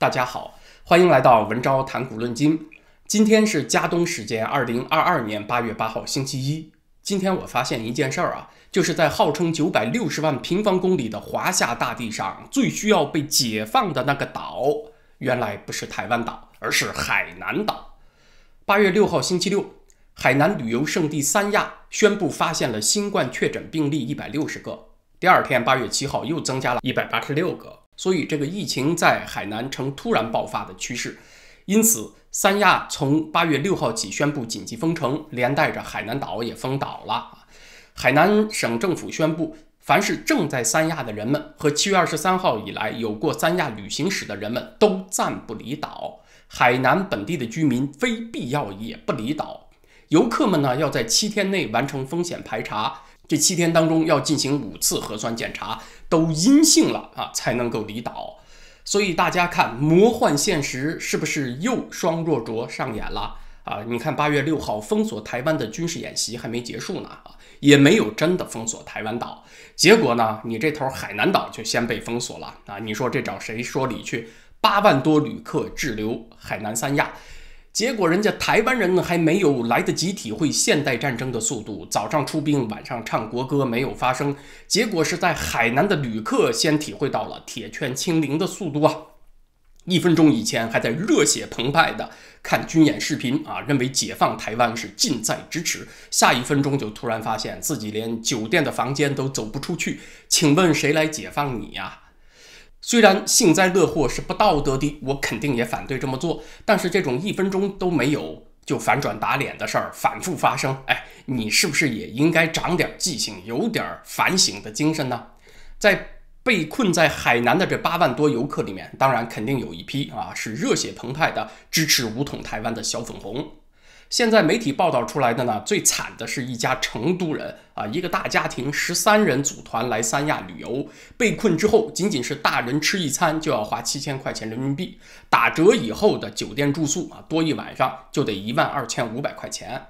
大家好，欢迎来到文昭谈古论今。今天是加东时间二零二二年八月八号星期一。今天我发现一件事儿啊，就是在号称九百六十万平方公里的华夏大地上，最需要被解放的那个岛，原来不是台湾岛，而是海南岛。八月六号星期六，海南旅游胜地三亚宣布发现了新冠确诊病例一百六十个，第二天八月七号又增加了一百八十六个。所以，这个疫情在海南呈突然爆发的趋势，因此，三亚从八月六号起宣布紧急封城，连带着海南岛也封岛了。海南省政府宣布，凡是正在三亚的人们和七月二十三号以来有过三亚旅行史的人们都暂不离岛，海南本地的居民非必要也不离岛，游客们呢要在七天内完成风险排查。这七天当中要进行五次核酸检查，都阴性了啊才能够离岛，所以大家看魔幻现实是不是又双若卓上演了啊？你看八月六号封锁台湾的军事演习还没结束呢啊，也没有真的封锁台湾岛，结果呢你这头海南岛就先被封锁了啊！你说这找谁说理去？八万多旅客滞留海南三亚。结果人家台湾人呢还没有来得及体会现代战争的速度，早上出兵晚上唱国歌没有发生。结果是在海南的旅客先体会到了铁拳清零的速度啊！一分钟以前还在热血澎湃的看军演视频啊，认为解放台湾是近在咫尺，下一分钟就突然发现自己连酒店的房间都走不出去，请问谁来解放你呀？虽然幸灾乐祸是不道德的，我肯定也反对这么做。但是这种一分钟都没有就反转打脸的事儿反复发生，哎，你是不是也应该长点记性，有点反省的精神呢？在被困在海南的这八万多游客里面，当然肯定有一批啊是热血澎湃的支持武统台湾的小粉红。现在媒体报道出来的呢，最惨的是一家成都人啊，一个大家庭十三人组团来三亚旅游，被困之后，仅仅是大人吃一餐就要花七千块钱人民币，打折以后的酒店住宿啊，多一晚上就得一万二千五百块钱。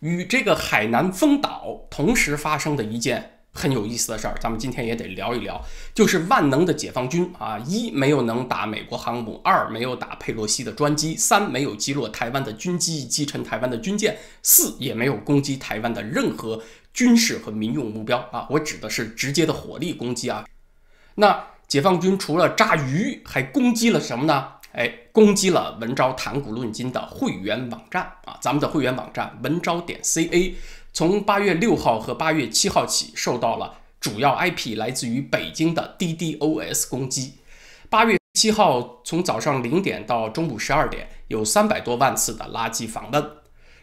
与这个海南封岛同时发生的一件。很有意思的事儿，咱们今天也得聊一聊。就是万能的解放军啊，一没有能打美国航母，二没有打佩洛西的专机，三没有击落台湾的军机、击沉台湾的军舰，四也没有攻击台湾的任何军事和民用目标啊。我指的是直接的火力攻击啊。那解放军除了炸鱼，还攻击了什么呢？哎，攻击了文昭谈古论今的会员网站啊，咱们的会员网站文昭点 ca。从八月六号和八月七号起，受到了主要 IP 来自于北京的 DDoS 攻击。八月七号从早上零点到中午十二点，有三百多万次的垃圾访问。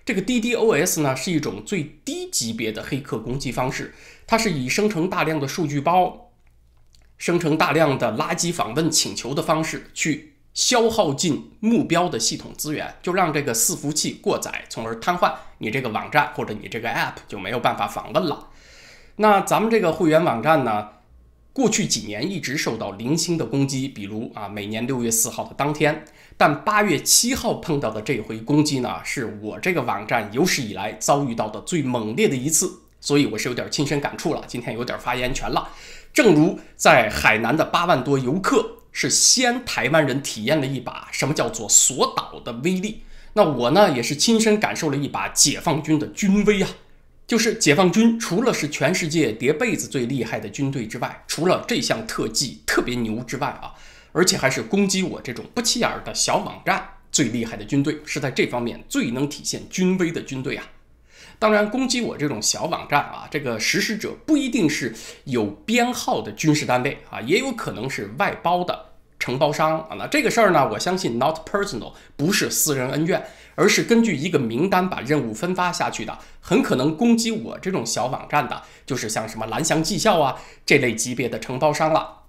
这个 DDoS 呢，是一种最低级别的黑客攻击方式，它是以生成大量的数据包、生成大量的垃圾访问请求的方式去。消耗尽目标的系统资源，就让这个伺服器过载，从而瘫痪。你这个网站或者你这个 App 就没有办法访问了。那咱们这个会员网站呢，过去几年一直受到零星的攻击，比如啊，每年六月四号的当天。但八月七号碰到的这回攻击呢，是我这个网站有史以来遭遇到的最猛烈的一次。所以我是有点亲身感触了，今天有点发言权了。正如在海南的八万多游客。是先台湾人体验了一把什么叫做锁岛的威力，那我呢也是亲身感受了一把解放军的军威啊！就是解放军除了是全世界叠被子最厉害的军队之外，除了这项特技特别牛之外啊，而且还是攻击我这种不起眼的小网站最厉害的军队，是在这方面最能体现军威的军队啊！当然，攻击我这种小网站啊，这个实施者不一定是有编号的军事单位啊，也有可能是外包的承包商啊。那这个事儿呢，我相信 not personal 不是私人恩怨，而是根据一个名单把任务分发下去的。很可能攻击我这种小网站的，就是像什么蓝翔技校啊这类级别的承包商了。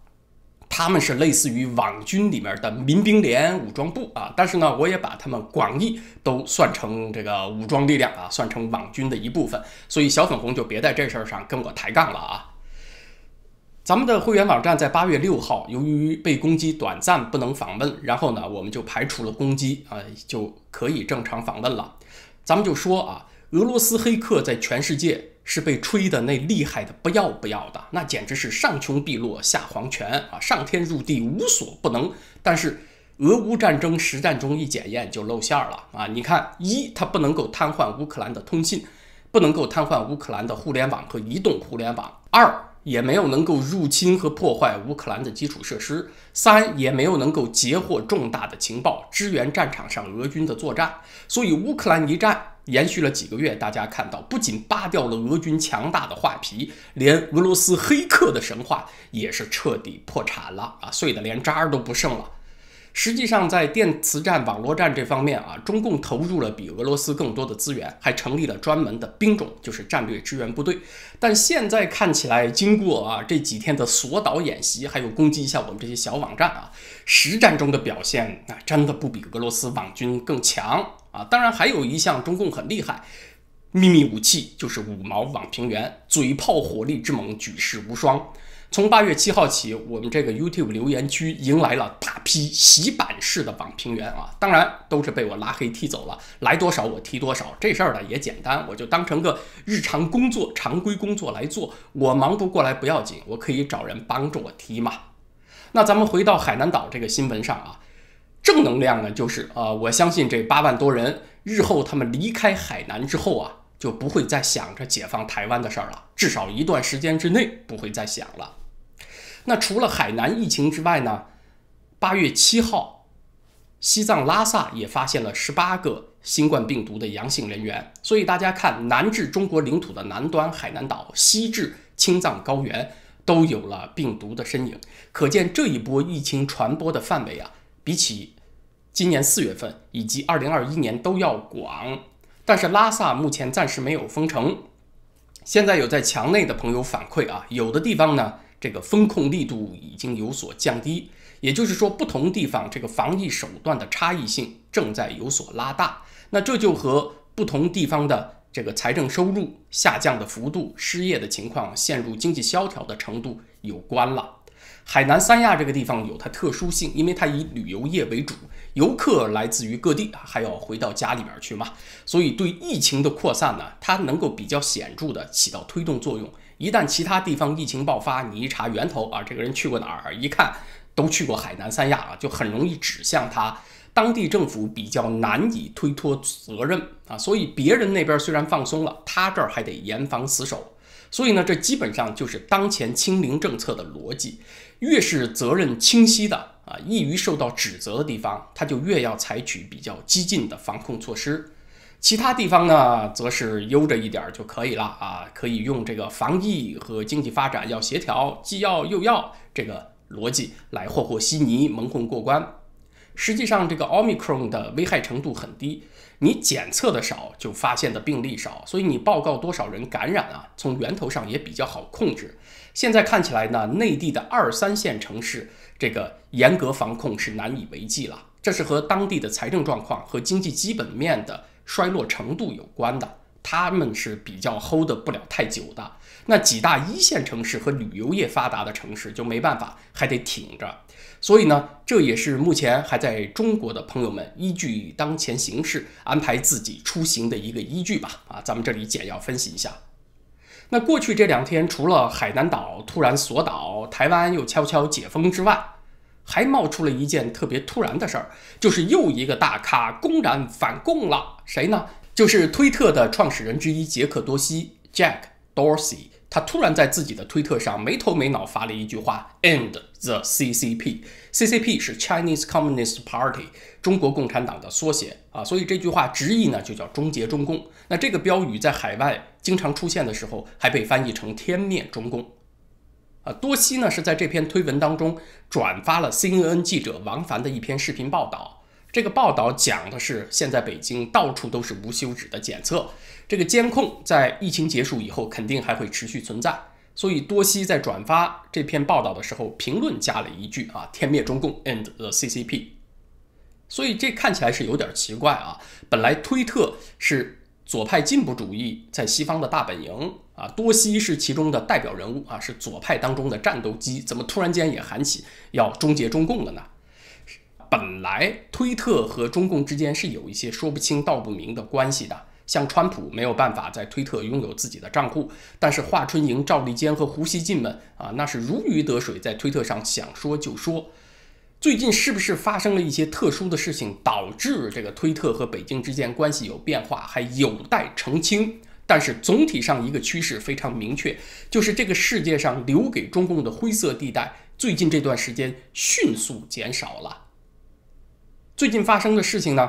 他们是类似于网军里面的民兵连、武装部啊，但是呢，我也把他们广义都算成这个武装力量啊，算成网军的一部分。所以小粉红就别在这事儿上跟我抬杠了啊。咱们的会员网站在八月六号由于被攻击，短暂不能访问，然后呢，我们就排除了攻击啊，就可以正常访问了。咱们就说啊，俄罗斯黑客在全世界。是被吹的那厉害的不要不要的，那简直是上穷碧落下黄泉啊，上天入地无所不能。但是俄乌战争实战中一检验就露馅儿了啊！你看，一，它不能够瘫痪乌克兰的通信，不能够瘫痪乌克兰的互联网和移动互联网。二也没有能够入侵和破坏乌克兰的基础设施，三也没有能够截获重大的情报，支援战场上俄军的作战。所以乌克兰一战延续了几个月，大家看到不仅扒掉了俄军强大的画皮，连俄罗斯黑客的神话也是彻底破产了啊，碎的连渣都不剩了。实际上，在电磁战、网络战这方面啊，中共投入了比俄罗斯更多的资源，还成立了专门的兵种，就是战略支援部队。但现在看起来，经过啊这几天的索岛演习，还有攻击一下我们这些小网站啊，实战中的表现啊，真的不比俄罗斯网军更强啊。当然，还有一项中共很厉害，秘密武器就是五毛网平原，嘴炮火力之猛，举世无双。从八月七号起，我们这个 YouTube 留言区迎来了大批洗版式的网评员啊，当然都是被我拉黑踢走了，来多少我踢多少。这事儿呢也简单，我就当成个日常工作、常规工作来做。我忙不过来不要紧，我可以找人帮着我踢嘛。那咱们回到海南岛这个新闻上啊，正能量呢就是，呃，我相信这八万多人日后他们离开海南之后啊，就不会再想着解放台湾的事儿了，至少一段时间之内不会再想了。那除了海南疫情之外呢？八月七号，西藏拉萨也发现了十八个新冠病毒的阳性人员。所以大家看，南至中国领土的南端海南岛，西至青藏高原，都有了病毒的身影。可见这一波疫情传播的范围啊，比起今年四月份以及二零二一年都要广。但是拉萨目前暂时没有封城，现在有在墙内的朋友反馈啊，有的地方呢。这个风控力度已经有所降低，也就是说，不同地方这个防疫手段的差异性正在有所拉大。那这就和不同地方的这个财政收入下降的幅度、失业的情况、陷入经济萧条的程度有关了。海南三亚这个地方有它特殊性，因为它以旅游业为主，游客来自于各地，还要回到家里边去嘛，所以对疫情的扩散呢，它能够比较显著的起到推动作用。一旦其他地方疫情爆发，你一查源头啊，这个人去过哪儿？一看都去过海南三亚了，就很容易指向他。当地政府比较难以推脱责任啊，所以别人那边虽然放松了，他这儿还得严防死守。所以呢，这基本上就是当前清零政策的逻辑：越是责任清晰的啊，易于受到指责的地方，他就越要采取比较激进的防控措施。其他地方呢，则是悠着一点儿就可以了啊，可以用这个防疫和经济发展要协调，既要又要这个逻辑来和霍稀泥、蒙混过关。实际上，这个奥密克戎的危害程度很低，你检测的少，就发现的病例少，所以你报告多少人感染啊，从源头上也比较好控制。现在看起来呢，内地的二三线城市这个严格防控是难以为继了，这是和当地的财政状况和经济基本面的。衰落程度有关的，他们是比较 hold 不了太久的。那几大一线城市和旅游业发达的城市就没办法，还得挺着。所以呢，这也是目前还在中国的朋友们依据当前形势安排自己出行的一个依据吧。啊，咱们这里简要分析一下。那过去这两天，除了海南岛突然锁岛，台湾又悄悄解封之外，还冒出了一件特别突然的事儿，就是又一个大咖公然反共了。谁呢？就是推特的创始人之一杰克多西 （Jack Dorsey）。他突然在自己的推特上没头没脑发了一句话：“End the CCP。” CCP 是 Chinese Communist Party（ 中国共产党的缩写）啊，所以这句话直译呢就叫“终结中共”。那这个标语在海外经常出现的时候，还被翻译成“天灭中共”。啊，多西呢是在这篇推文当中转发了 CNN 记者王凡的一篇视频报道。这个报道讲的是现在北京到处都是无休止的检测，这个监控在疫情结束以后肯定还会持续存在。所以多西在转发这篇报道的时候，评论加了一句啊，天灭中共 and the CCP。所以这看起来是有点奇怪啊。本来推特是左派进步主义在西方的大本营。啊，多西是其中的代表人物啊，是左派当中的战斗机，怎么突然间也喊起要终结中共了呢？本来推特和中共之间是有一些说不清道不明的关系的，像川普没有办法在推特拥有自己的账户，但是华春莹、赵立坚和胡锡进们啊，那是如鱼得水，在推特上想说就说。最近是不是发生了一些特殊的事情，导致这个推特和北京之间关系有变化，还有待澄清。但是总体上一个趋势非常明确，就是这个世界上留给中共的灰色地带，最近这段时间迅速减少了。最近发生的事情呢，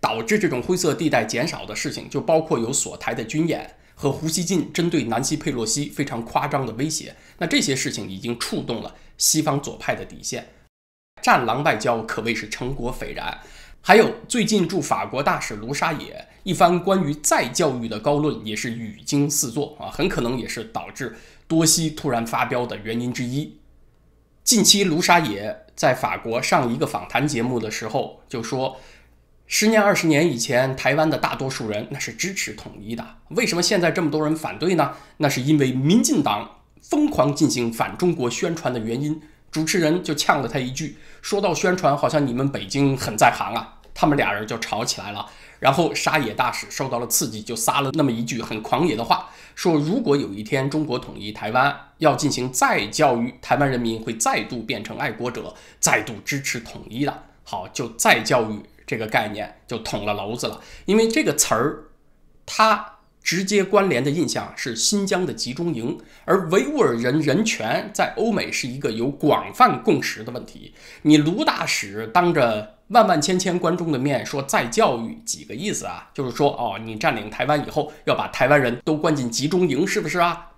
导致这种灰色地带减少的事情，就包括有所台的军演和胡锡进针对南希佩洛西非常夸张的威胁。那这些事情已经触动了西方左派的底线，战狼外交可谓是成果斐然。还有最近驻法国大使卢沙野。一番关于再教育的高论，也是语惊四座啊，很可能也是导致多西突然发飙的原因之一。近期卢沙野在法国上一个访谈节目的时候就说，十年二十年以前，台湾的大多数人那是支持统一的，为什么现在这么多人反对呢？那是因为民进党疯狂进行反中国宣传的原因。主持人就呛了他一句，说到宣传，好像你们北京很在行啊。他们俩人就吵起来了，然后沙野大使受到了刺激，就撒了那么一句很狂野的话，说如果有一天中国统一台湾，要进行再教育，台湾人民会再度变成爱国者，再度支持统一的。好，就再教育这个概念就捅了娄子了，因为这个词儿，它直接关联的印象是新疆的集中营，而维吾尔人人权在欧美是一个有广泛共识的问题。你卢大使当着。万万千千观众的面说再教育几个意思啊？就是说哦，你占领台湾以后要把台湾人都关进集中营，是不是啊？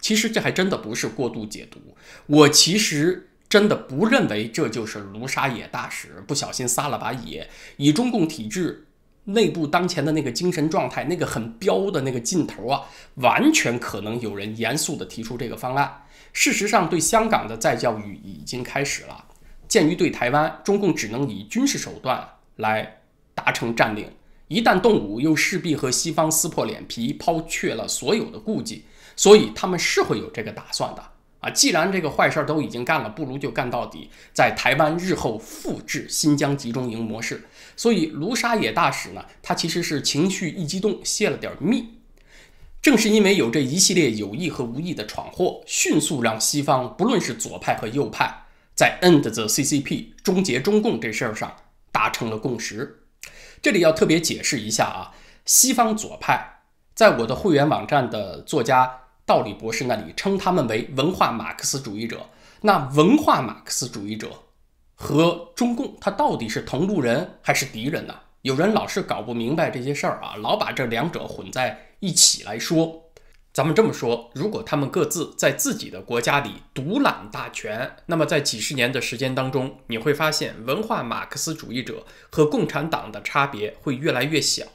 其实这还真的不是过度解读。我其实真的不认为这就是卢沙野大使不小心撒了把野。以中共体制内部当前的那个精神状态，那个很彪的那个劲头啊，完全可能有人严肃地提出这个方案。事实上，对香港的再教育已经开始了。鉴于对台湾，中共只能以军事手段来达成占领。一旦动武，又势必和西方撕破脸皮，抛却了所有的顾忌，所以他们是会有这个打算的啊！既然这个坏事都已经干了，不如就干到底，在台湾日后复制新疆集中营模式。所以卢沙野大使呢，他其实是情绪一激动泄了点密。正是因为有这一系列有意和无意的闯祸，迅速让西方不论是左派和右派。在 end the CCP 终结中共这事儿上达成了共识。这里要特别解释一下啊，西方左派在我的会员网站的作家道里博士那里称他们为文化马克思主义者。那文化马克思主义者和中共，他到底是同路人还是敌人呢？有人老是搞不明白这些事儿啊，老把这两者混在一起来说。咱们这么说，如果他们各自在自己的国家里独揽大权，那么在几十年的时间当中，你会发现文化马克思主义者和共产党的差别会越来越小，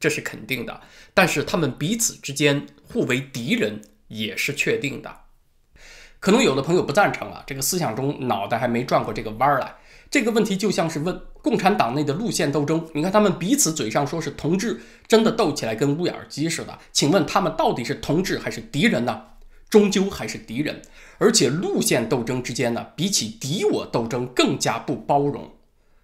这是肯定的。但是他们彼此之间互为敌人也是确定的。可能有的朋友不赞成啊，这个思想中脑袋还没转过这个弯儿来。这个问题就像是问。共产党内的路线斗争，你看他们彼此嘴上说是同志，真的斗起来跟乌眼鸡似的。请问他们到底是同志还是敌人呢？终究还是敌人。而且路线斗争之间呢，比起敌我斗争更加不包容。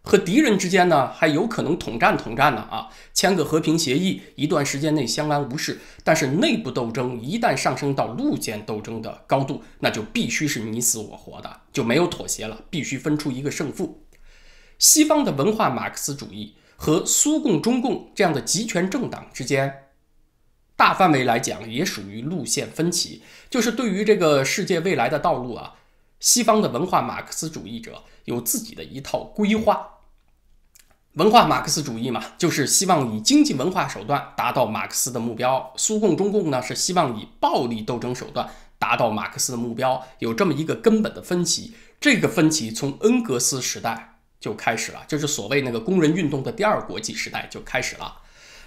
和敌人之间呢，还有可能统战、统战呢啊，签个和平协议，一段时间内相安无事。但是内部斗争一旦上升到路线斗争的高度，那就必须是你死我活的，就没有妥协了，必须分出一个胜负。西方的文化马克思主义和苏共、中共这样的集权政党之间，大范围来讲也属于路线分歧，就是对于这个世界未来的道路啊，西方的文化马克思主义者有自己的一套规划。文化马克思主义嘛，就是希望以经济文化手段达到马克思的目标；苏共、中共呢，是希望以暴力斗争手段达到马克思的目标。有这么一个根本的分歧。这个分歧从恩格斯时代。就开始了，就是所谓那个工人运动的第二国际时代就开始了。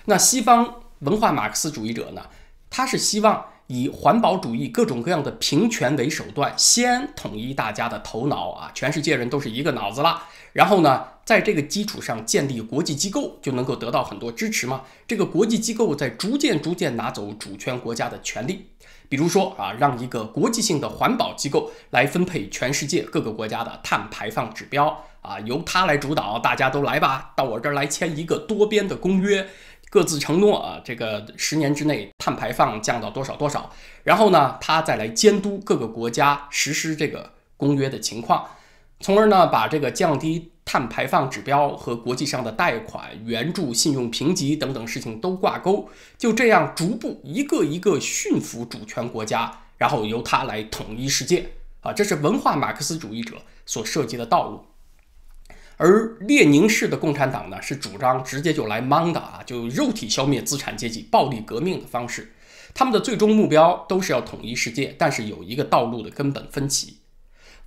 那西方文化马克思主义者呢，他是希望以环保主义、各种各样的平权为手段，先统一大家的头脑啊，全世界人都是一个脑子了，然后呢，在这个基础上建立国际机构，就能够得到很多支持嘛。这个国际机构在逐渐逐渐拿走主权国家的权利，比如说啊，让一个国际性的环保机构来分配全世界各个国家的碳排放指标。啊，由他来主导，大家都来吧，到我这儿来签一个多边的公约，各自承诺啊，这个十年之内碳排放降到多少多少，然后呢，他再来监督各个国家实施这个公约的情况，从而呢，把这个降低碳排放指标和国际上的贷款、援助、信用评级等等事情都挂钩，就这样逐步一个一个驯服主权国家，然后由他来统一世界啊，这是文化马克思主义者所设计的道路。而列宁式的共产党呢，是主张直接就来莽的啊，就肉体消灭资产阶级、暴力革命的方式。他们的最终目标都是要统一世界，但是有一个道路的根本分歧。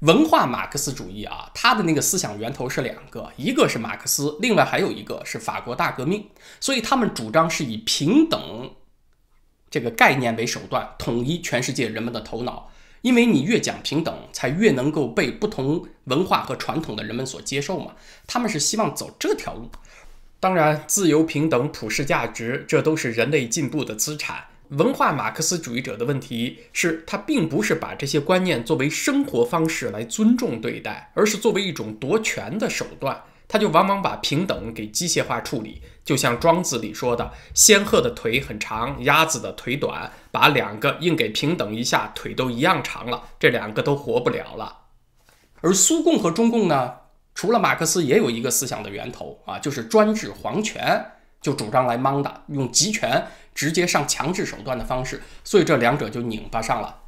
文化马克思主义啊，它的那个思想源头是两个，一个是马克思，另外还有一个是法国大革命。所以他们主张是以平等这个概念为手段，统一全世界人们的头脑。因为你越讲平等，才越能够被不同文化和传统的人们所接受嘛。他们是希望走这条路。当然，自由、平等、普世价值，这都是人类进步的资产。文化马克思主义者的问题是，他并不是把这些观念作为生活方式来尊重对待，而是作为一种夺权的手段。他就往往把平等给机械化处理，就像庄子里说的，仙鹤的腿很长，鸭子的腿短，把两个硬给平等一下，腿都一样长了，这两个都活不了了。而苏共和中共呢，除了马克思也有一个思想的源头啊，就是专制皇权，就主张来蒙的，用集权直接上强制手段的方式，所以这两者就拧巴上了。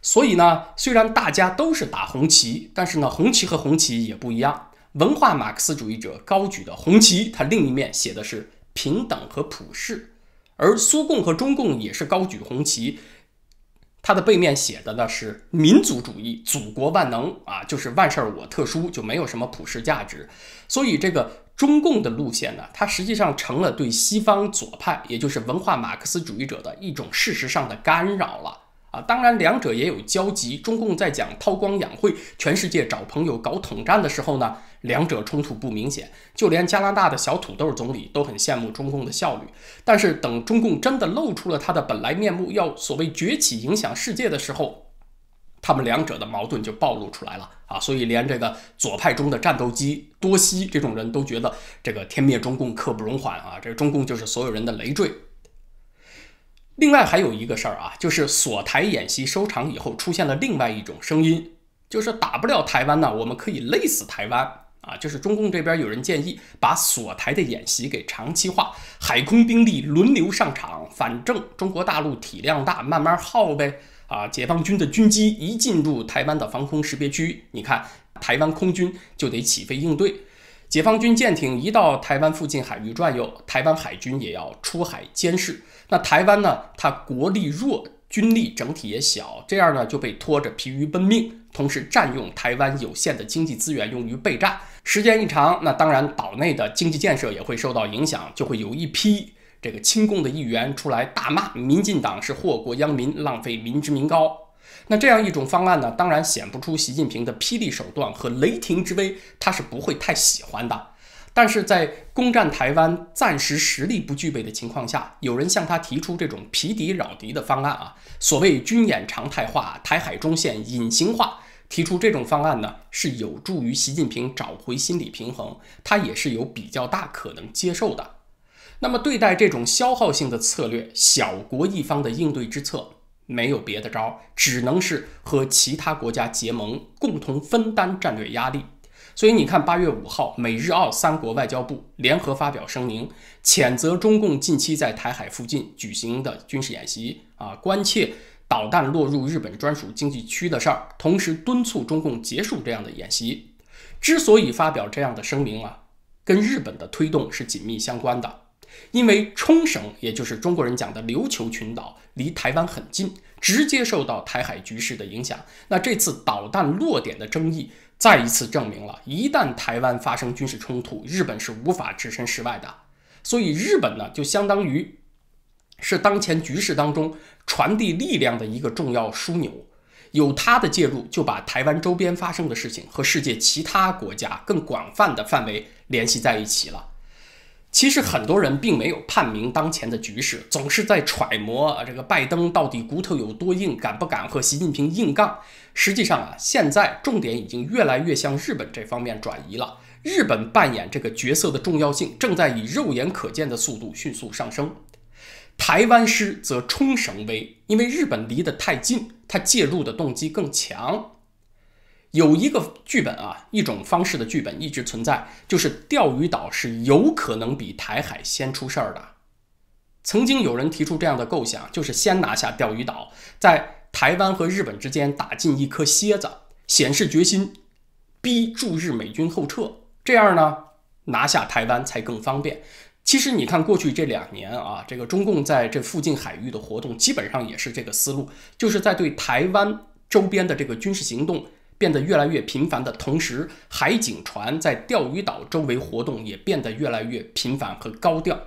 所以呢，虽然大家都是打红旗，但是呢，红旗和红旗也不一样。文化马克思主义者高举的红旗，它另一面写的是平等和普世，而苏共和中共也是高举红旗，它的背面写的呢是民族主义、祖国万能啊，就是万事我特殊，就没有什么普世价值。所以这个中共的路线呢，它实际上成了对西方左派，也就是文化马克思主义者的一种事实上的干扰了。啊，当然，两者也有交集。中共在讲韬光养晦，全世界找朋友搞统战的时候呢，两者冲突不明显。就连加拿大的小土豆总理都很羡慕中共的效率。但是等中共真的露出了他的本来面目，要所谓崛起影响世界的时候，他们两者的矛盾就暴露出来了啊！所以连这个左派中的战斗机多西这种人都觉得这个天灭中共刻不容缓啊！这个中共就是所有人的累赘。另外还有一个事儿啊，就是锁台演习收场以后，出现了另外一种声音，就是打不了台湾呢，我们可以勒死台湾啊！就是中共这边有人建议，把锁台的演习给长期化，海空兵力轮流上场，反正中国大陆体量大，慢慢耗呗啊！解放军的军机一进入台湾的防空识别区，你看台湾空军就得起飞应对。解放军舰艇一到台湾附近海域转悠，台湾海军也要出海监视。那台湾呢？它国力弱，军力整体也小，这样呢就被拖着疲于奔命，同时占用台湾有限的经济资源用于备战。时间一长，那当然岛内的经济建设也会受到影响，就会有一批这个亲共的议员出来大骂民进党是祸国殃民，浪费民脂民膏。那这样一种方案呢，当然显不出习近平的霹雳手段和雷霆之威，他是不会太喜欢的。但是在攻占台湾暂时实力不具备的情况下，有人向他提出这种疲敌扰敌的方案啊，所谓军演常态化、台海中线隐形化，提出这种方案呢，是有助于习近平找回心理平衡，他也是有比较大可能接受的。那么，对待这种消耗性的策略，小国一方的应对之策。没有别的招只能是和其他国家结盟，共同分担战略压力。所以你看，八月五号，美日澳三国外交部联合发表声明，谴责中共近期在台海附近举行的军事演习，啊，关切导弹落入日本专属经济区的事儿，同时敦促中共结束这样的演习。之所以发表这样的声明啊，跟日本的推动是紧密相关的，因为冲绳，也就是中国人讲的琉球群岛。离台湾很近，直接受到台海局势的影响。那这次导弹落点的争议，再一次证明了，一旦台湾发生军事冲突，日本是无法置身事外的。所以，日本呢，就相当于是当前局势当中传递力量的一个重要枢纽。有它的介入，就把台湾周边发生的事情和世界其他国家更广泛的范围联系在一起了。其实很多人并没有判明当前的局势，总是在揣摩这个拜登到底骨头有多硬，敢不敢和习近平硬杠。实际上啊，现在重点已经越来越向日本这方面转移了。日本扮演这个角色的重要性，正在以肉眼可见的速度迅速上升。台湾失则冲绳危，因为日本离得太近，它介入的动机更强。有一个剧本啊，一种方式的剧本一直存在，就是钓鱼岛是有可能比台海先出事儿的。曾经有人提出这样的构想，就是先拿下钓鱼岛，在台湾和日本之间打进一颗楔子，显示决心，逼驻日美军后撤，这样呢，拿下台湾才更方便。其实你看，过去这两年啊，这个中共在这附近海域的活动，基本上也是这个思路，就是在对台湾周边的这个军事行动。变得越来越频繁的同时，海警船在钓鱼岛周围活动也变得越来越频繁和高调。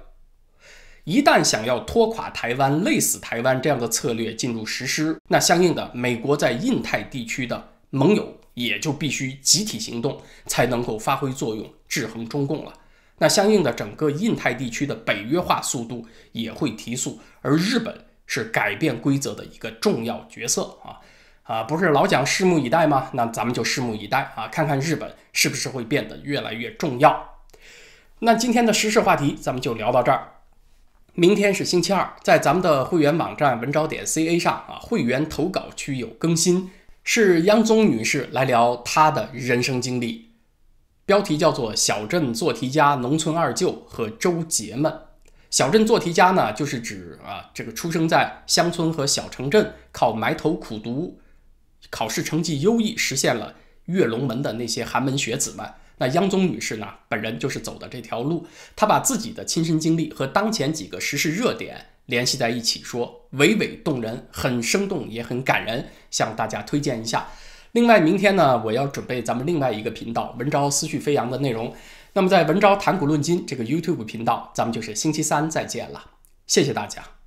一旦想要拖垮台湾、累死台湾这样的策略进入实施，那相应的美国在印太地区的盟友也就必须集体行动才能够发挥作用、制衡中共了。那相应的整个印太地区的北约化速度也会提速，而日本是改变规则的一个重要角色啊。啊，不是老讲拭目以待吗？那咱们就拭目以待啊，看看日本是不是会变得越来越重要。那今天的时事话题，咱们就聊到这儿。明天是星期二，在咱们的会员网站文招点 ca 上啊，会员投稿区有更新，是央宗女士来聊她的人生经历，标题叫做《小镇做题家、农村二舅和周杰们》。小镇做题家呢，就是指啊，这个出生在乡村和小城镇，靠埋头苦读。考试成绩优异，实现了跃龙门的那些寒门学子们，那央宗女士呢？本人就是走的这条路，她把自己的亲身经历和当前几个时事热点联系在一起，说娓娓动人，很生动也很感人，向大家推荐一下。另外，明天呢，我要准备咱们另外一个频道文昭思绪飞扬的内容。那么，在文昭谈古论今这个 YouTube 频道，咱们就是星期三再见了，谢谢大家。